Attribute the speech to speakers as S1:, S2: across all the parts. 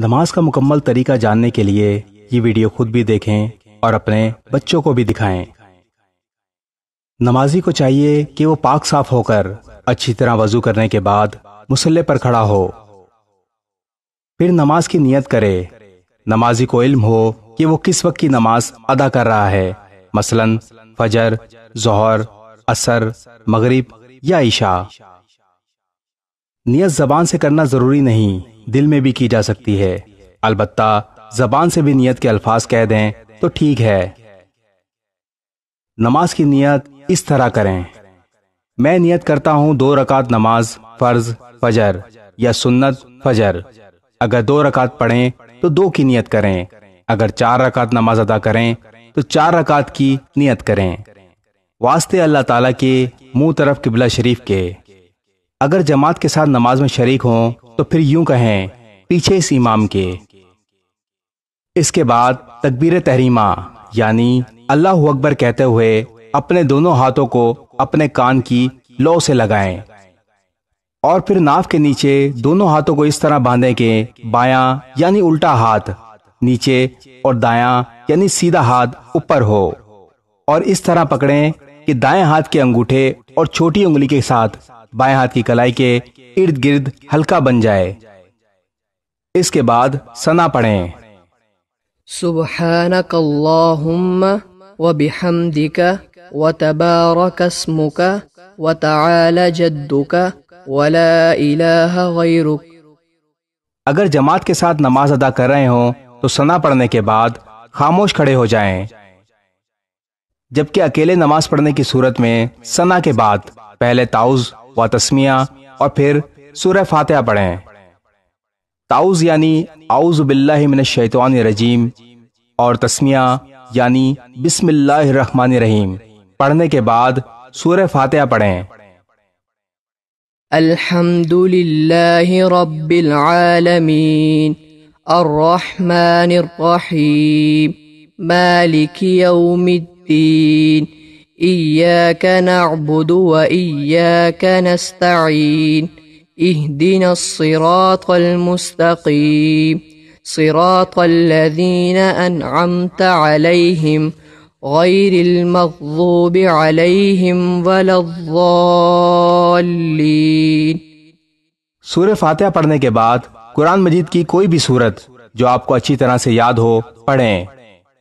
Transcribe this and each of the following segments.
S1: नमाज का मुकम्मल तरीका जानने के लिए ये वीडियो खुद भी देखें और अपने बच्चों को भी दिखाएं। नमाजी को चाहिए कि वो पाक साफ होकर अच्छी तरह वजू करने के बाद मुसल्ले पर खड़ा हो फिर नमाज की नियत करे नमाजी को इल्म हो कि वो किस वक्त की नमाज अदा कर रहा है मसलन फजर जहर असर मगरिब या ईशा नियत जबान से करना जरूरी नहीं दिल में भी की जा सकती है अलबत् जबान से भी नियत के अल्फाज कह दें तो ठीक है नमाज की नियत इस तरह करें मैं नियत करता हूँ दो रकात नमाज फर्ज फजर या सुन्नत फजर अगर दो रकात पढ़ें तो दो की नियत करें अगर चार रकात नमाज अदा करें तो चार रकात की नियत करें वास्ते अल्लाह ताला के मुंह तरफ किबला शरीफ के अगर जमात के साथ नमाज में शरीक हों तो फिर यूं कहें पीछे इस इमाम के इसके बाद तकबीर तहरीमा यानी अल्लाह अकबर कहते हुए अपने दोनों हाथों को अपने कान की लो से लगाएं और फिर नाव के नीचे दोनों हाथों को इस तरह बांधें के बाया यानी उल्टा हाथ नीचे और दाया यानी सीधा हाथ ऊपर हो और इस तरह पकड़ें कि दाएं हाथ के अंगूठे और छोटी उंगली के साथ बाएं हाथ की कलाई के इर्द गिर्द हल्का बन जाए इसके बाद सना पढ़ें
S2: सुबह अल्लाहुम्मा وبحمدك وتبارك اسمك وتعالى جدك ولا إله غيرك अगर जमात के साथ
S1: नमाज अदा कर रहे हो तो सना पढ़ने के बाद खामोश खड़े हो जाएं जबकि अकेले नमाज पढ़ने की सूरत में सना के बाद पहले ताउज व तस्मिया और फिर सूर्य फातह पढ़ें ताउज यानी आउज बिल्ला शैतवान रजीम और तस्मिया यानी बिस्मिल्लाहमान रहीम पढ़ने के बाद सूर्य फातह पढ़ें
S2: अल्हम्दुलिल्लाह रब्बिल आलमीन अर्रहमान मालिक यौमिद्दीन الدين إياك نعبد وإياك نستعين اهدنا الصراط المستقيم صراط الذين أنعمت عليهم غير المغضوب عليهم ولا الضالين सूर्य फातिहा पढ़ने के बाद कुरान मजीद की कोई भी
S1: सूरत जो आपको अच्छी तरह से याद हो पढ़ें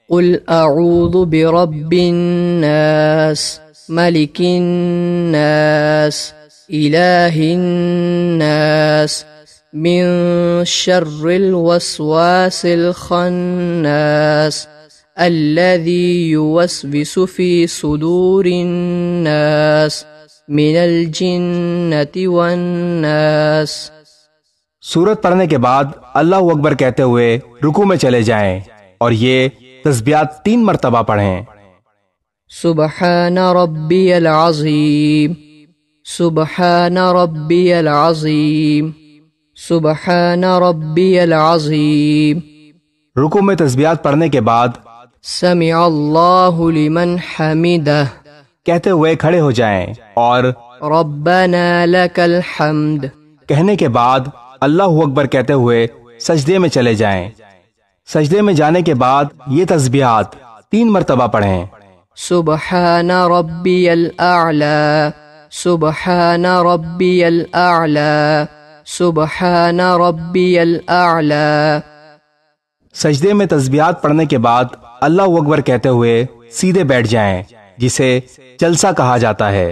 S2: قل أعوذ برب الناس ملك الناس إله الناس من شر الوسواس الخناس الذي يوسوس في صدور الناس من الجنة والناس सूरत
S1: पढ़ने के बाद अल्लाह अकबर कहते हुए रुकू में चले जाएं और ये तस्बियात तीन मरतबा पढ़ें
S2: सुबह रब्बी अजीम सुबहान रब्बी अजीम सुबहान रुको में तस्बियात पढ़ने के बाद समी लिमन कहते
S1: हुए खड़े हो जाएं और
S2: रब्बना हमद
S1: कहने के बाद अल्लाह अकबर कहते हुए सजदे में चले जाएं सजदे में जाने के बाद ये तस्बियात तीन मरतबा पढ़ें
S2: सुबह सुबह सुबह
S1: सजदे में तस्बियात पढ़ने के बाद अल्लाह अकबर कहते हुए सीधे बैठ जाएं, जिसे जलसा कहा जाता है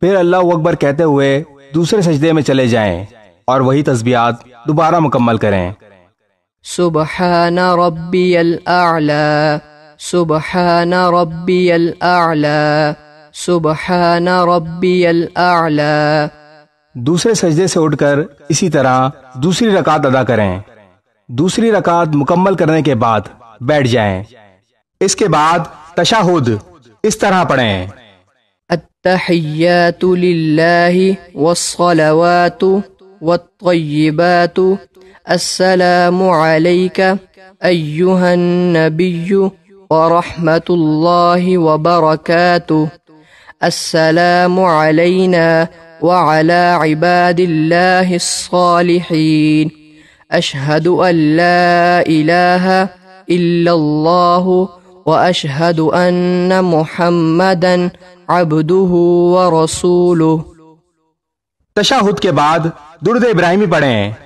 S1: फिर अल्लाह अकबर कहते हुए दूसरे सजदे में चले जाएं और वही तस्बियात दोबारा मुकम्मल करें
S2: سبحان ربي الأعلى سبحان ربي الأعلى سبحان ربي الأعلى
S1: दूसरे सजदे से उठकर इसी तरह दूसरी रकात अदा करें दूसरी रकात मुकम्मल करने के बाद बैठ जाएं। इसके बाद तशाहुद इस तरह पढ़ें
S2: التحيات لله والصلوات والطيبات السلام عليك أيها النبي ورحمة الله وبركاته السلام علينا وعلى عباد الله الصالحين أشهد أن لا إله إلا الله وأشهد أن محمدا عبده ورسوله
S1: तशाहुद के बाद दुर्द इब्राहिमी पढ़े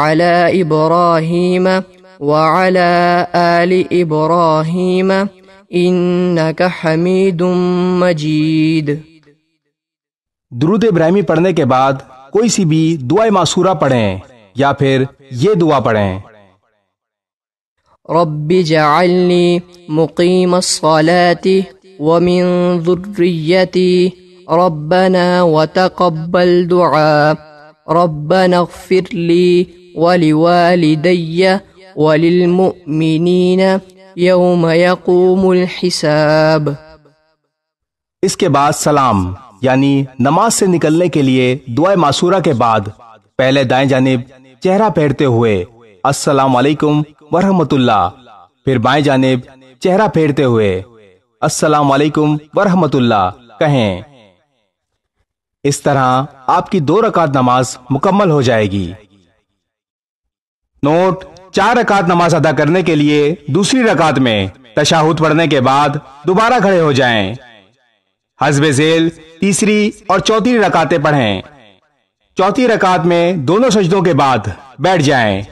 S2: على إبراهيم وعلى آل إبراهيم إنك حميد مجيد दुरुद इब्राहिमी पढ़ने
S1: के बाद कोई सी भी दुआ मासूरा पढ़ें या फिर ये दुआ पढ़ें
S2: रब्बी जअलनी मुकीम सलाती व मिन ذُرِّيَّتِي رَبَّنَا وَتَقَبَّلْ دُعَا رَبَّنَا اغْفِرْ لِي ولوالدي وللمؤمنين يقوم الحساب
S1: इसके बाद सलाम यानी नमाज से निकलने के लिए दुआ मासूरा के बाद पहले दाएं जानब चेहरा फेरते हुए अस्सलाम वालेकुम वरहमतुल्ला फिर बाएं जानब चेहरा फेरते हुए अस्सलाम वालेकुम वरहमतुल्ला कहें इस तरह आपकी दो रकात नमाज मुकम्मल हो जाएगी नोट चार रकात नमाज अदा करने के लिए दूसरी रकात में तशाहुद पढ़ने के बाद दोबारा खड़े हो जाएं। हजब जेल तीसरी और चौथी रकातें पढ़ें। चौथी रकात में दोनों सजदों के बाद बैठ जाएं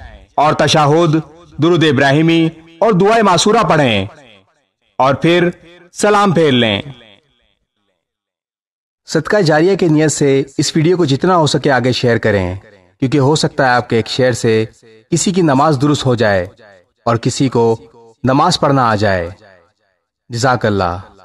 S1: और तशाहुद दुरुद इब्राहिमी और दुआ मासूरा पढ़ें और फिर सलाम फेर लें सदका जारिया की नियत से इस वीडियो को जितना हो सके आगे शेयर करें क्योंकि हो सकता है आपके एक शेर से किसी की नमाज दुरुस्त हो जाए और किसी को नमाज पढ़ना आ जाए जजाकल्ला